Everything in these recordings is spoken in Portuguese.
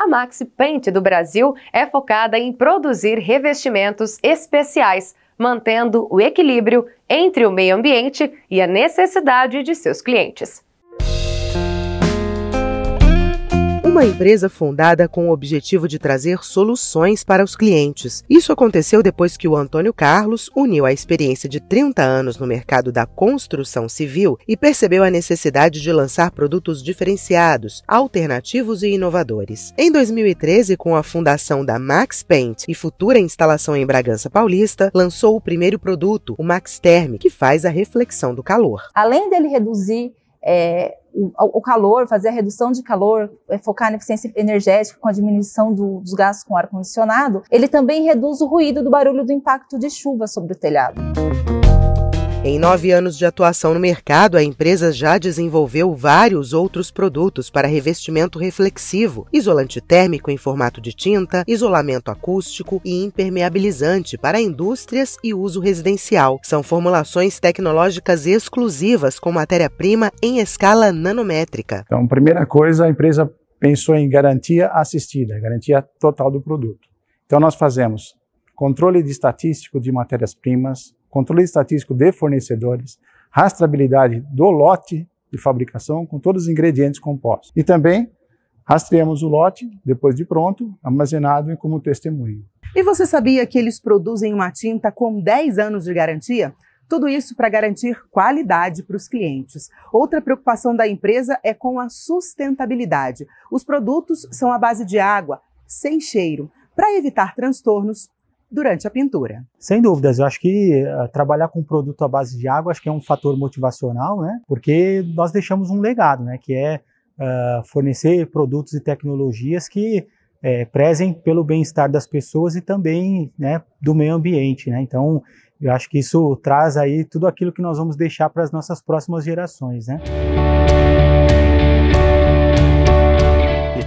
A Maxi Paint do Brasil é focada em produzir revestimentos especiais, mantendo o equilíbrio entre o meio ambiente e a necessidade de seus clientes. uma empresa fundada com o objetivo de trazer soluções para os clientes. Isso aconteceu depois que o Antônio Carlos uniu a experiência de 30 anos no mercado da construção civil e percebeu a necessidade de lançar produtos diferenciados, alternativos e inovadores. Em 2013, com a fundação da Max Paint e futura instalação em Bragança Paulista, lançou o primeiro produto, o Max Term, que faz a reflexão do calor. Além dele reduzir é, o, o, calor, fazer a redução de calor, é, focar na eficiência energética com a diminuição do, dos gastos com ar-condicionado, ele também reduz o ruído do barulho do impacto de chuva sobre o telhado. Em nove anos de atuação no mercado, a empresa já desenvolveu vários outros produtos para revestimento reflexivo, isolante térmico em formato de tinta, isolamento acústico e impermeabilizante para indústrias e uso residencial. São formulações tecnológicas exclusivas com matéria-prima em escala nanométrica. Então, primeira coisa, a empresa pensou em garantia assistida, garantia total do produto. Então, nós fazemos controle de estatístico de matérias-primas, controle estatístico de fornecedores, rastreabilidade do lote de fabricação com todos os ingredientes compostos. E também rastreamos o lote, depois de pronto, armazenado e como testemunho. E você sabia que eles produzem uma tinta com 10 anos de garantia? Tudo isso para garantir qualidade para os clientes. Outra preocupação da empresa é com a sustentabilidade. Os produtos são à base de água, sem cheiro, para evitar transtornos durante a pintura. Sem dúvidas, eu acho que eh, trabalhar com produto à base de água acho que é um fator motivacional, né? Porque nós deixamos um legado, né? Que é uh, fornecer produtos e tecnologias que é, prezem pelo bem-estar das pessoas e também né, do meio ambiente. Né? Então, eu acho que isso traz aí tudo aquilo que nós vamos deixar para as nossas próximas gerações. Né?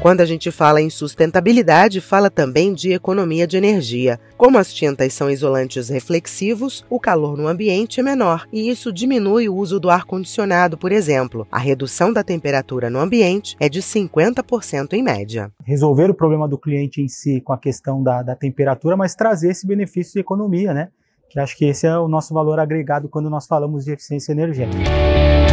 Quando a gente fala em sustentabilidade, fala também de economia de energia. Como as tintas são isolantes reflexivos, o calor no ambiente é menor e isso diminui o uso do ar-condicionado, por exemplo. A redução da temperatura no ambiente é de 50% em média. Resolver o problema do cliente em si com a questão da, da temperatura, mas trazer esse benefício de economia, né? Que acho que esse é o nosso valor agregado quando nós falamos de eficiência energética.